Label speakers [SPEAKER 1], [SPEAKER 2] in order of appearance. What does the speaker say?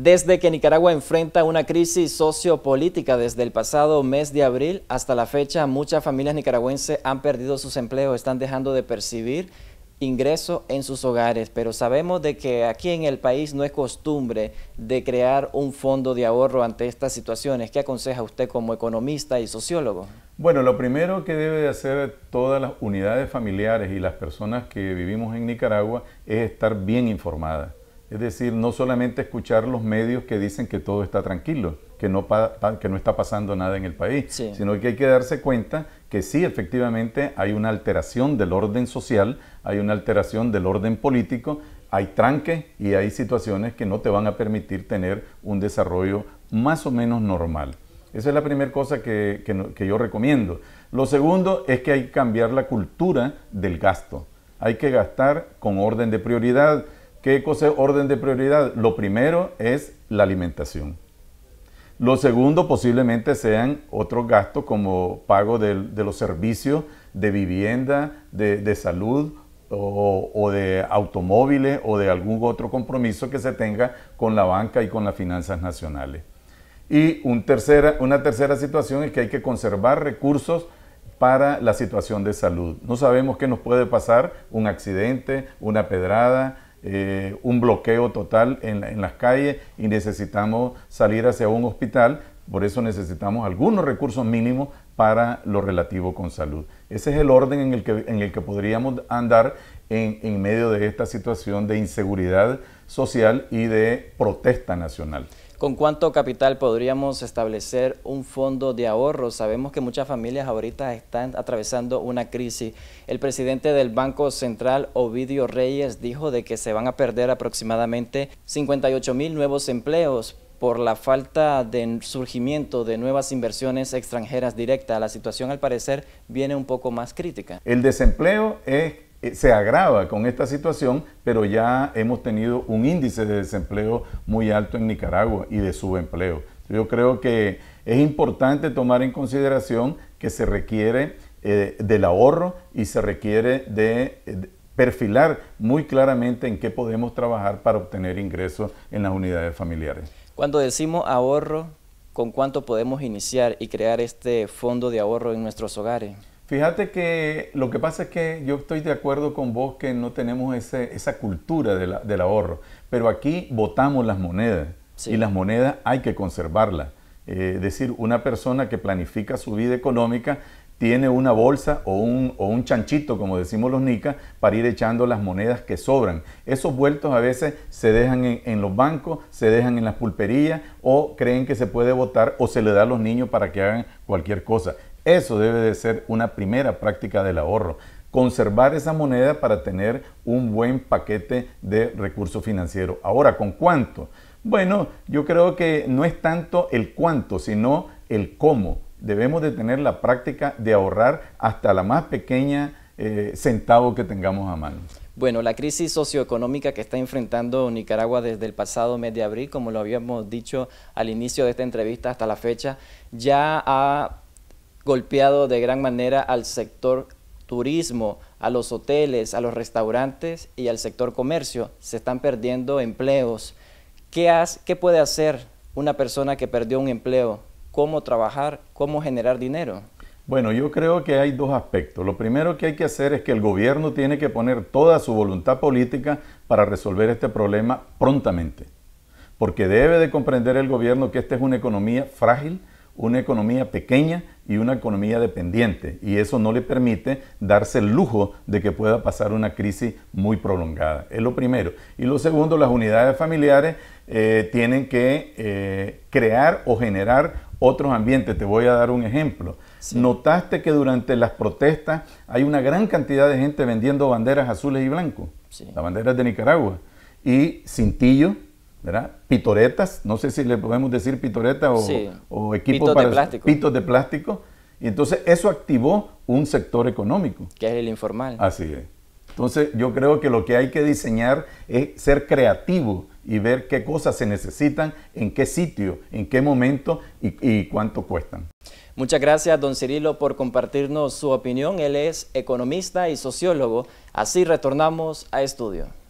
[SPEAKER 1] Desde que Nicaragua enfrenta una crisis sociopolítica desde el pasado mes de abril hasta la fecha, muchas familias nicaragüenses han perdido sus empleos, están dejando de percibir ingresos en sus hogares, pero sabemos de que aquí en el país no es costumbre de crear un fondo de ahorro ante estas situaciones. ¿Qué aconseja usted como economista y sociólogo?
[SPEAKER 2] Bueno, lo primero que debe hacer todas las unidades familiares y las personas que vivimos en Nicaragua es estar bien informadas es decir, no solamente escuchar los medios que dicen que todo está tranquilo, que no, que no está pasando nada en el país, sino que hay que darse cuenta que sí, efectivamente, hay una alteración del orden social, hay una alteración del orden político, hay tranques y hay situaciones que no te van a permitir tener un desarrollo más o menos normal. Esa es la primera cosa que yo recomiendo. Lo segundo es que hay que cambiar la cultura del gasto. Hay que gastar con orden de prioridad ¿Qué cosa es orden de prioridad? Lo primero es la alimentación. Lo segundo posiblemente sean otros gastos como pago de, los servicios de vivienda, de, salud o, de automóviles o de algún otro compromiso que se tenga con la banca y con las finanzas nacionales. Y una tercera situación es que hay que conservar recursos para la situación de salud. No sabemos qué nos puede pasar, un accidente, una pedrada, eh, un bloqueo total en, las calles y necesitamos salir hacia un hospital. Por eso necesitamos algunos recursos mínimos para lo relativo con salud. Ese es el orden en el que, en el que podríamos andar en medio de esta situación de inseguridad social y de protesta nacional.
[SPEAKER 1] ¿Con cuánto capital podríamos establecer un fondo de ahorro? Sabemos que muchas familias ahorita están atravesando una crisis. El presidente del Banco Central, Ovidio Reyes, dijo de que se van a perder aproximadamente 58 mil nuevos empleos por la falta de surgimiento de nuevas inversiones extranjeras directas. La situación al parecer viene un poco más crítica.
[SPEAKER 2] El desempleo es eh, se agrava con esta situación, pero ya hemos tenido un índice de desempleo muy alto en Nicaragua y de subempleo. Yo creo que es importante tomar en consideración que se requiere eh, del ahorro y se requiere de perfilar muy claramente en qué podemos trabajar para obtener ingresos en las unidades familiares.
[SPEAKER 1] Cuando decimos ahorro, ¿con cuánto podemos iniciar y crear este fondo de ahorro en nuestros hogares?
[SPEAKER 2] Fíjate que lo que pasa es que yo estoy de acuerdo con vos que no tenemos esa cultura del ahorro, pero aquí votamos las monedas y las monedas hay que conservarlas. Eh, es decir, una persona que planifica su vida económica tiene una bolsa o un, chanchito, como decimos los nicas, para ir echando las monedas que sobran. Esos vueltos a veces se dejan en, en los bancos, se dejan en las pulperías o creen que se puede votar o se le da a los niños para que hagan cualquier cosa. Eso debe de ser una primera práctica del ahorro. Conservar esa moneda para tener un buen paquete de recursos financieros. Ahora, ¿con cuánto? Bueno, yo creo que no es tanto el cuánto, sino el cómo. Debemos de tener la práctica de ahorrar hasta la más pequeña eh, centavo que tengamos a mano.
[SPEAKER 1] Bueno, la crisis socioeconómica que está enfrentando Nicaragua desde el pasado mes de abril, como lo habíamos dicho al inicio de esta entrevista hasta la fecha, ya ha golpeado de gran manera al sector turismo, a los hoteles, a los restaurantes y al sector comercio. Se están perdiendo empleos. ¿Qué, puede hacer una persona que perdió un empleo? ¿Cómo trabajar? ¿Cómo generar dinero?
[SPEAKER 2] Bueno, yo creo que hay dos aspectos. Lo primero que hay que hacer es que el gobierno tiene que poner toda su voluntad política para resolver este problema prontamente. Porque debe de comprender el gobierno que esta es una economía frágil, una economía pequeña y una economía dependiente, y eso no le permite darse el lujo de que pueda pasar una crisis muy prolongada. Es lo primero. Y lo segundo, las unidades familiares eh, tienen que eh, crear o generar otros ambientes. Te voy a dar un ejemplo. ¿Notaste que durante las protestas hay una gran cantidad de gente vendiendo banderas azules y blancos? Las banderas de Nicaragua. Y Cintillo... Pitoretas, no sé si le podemos decir pitoreta o, equipos de plástico. pitos de plástico. Y entonces eso activó un sector económico.
[SPEAKER 1] Que es el informal.
[SPEAKER 2] Así es. Entonces yo creo que lo que hay que diseñar es ser creativo y ver qué cosas se necesitan, en qué sitio, en qué momento y, y cuánto cuestan.
[SPEAKER 1] Muchas gracias, don Cirilo, por compartirnos su opinión. Él es economista y sociólogo. Así retornamos a estudio.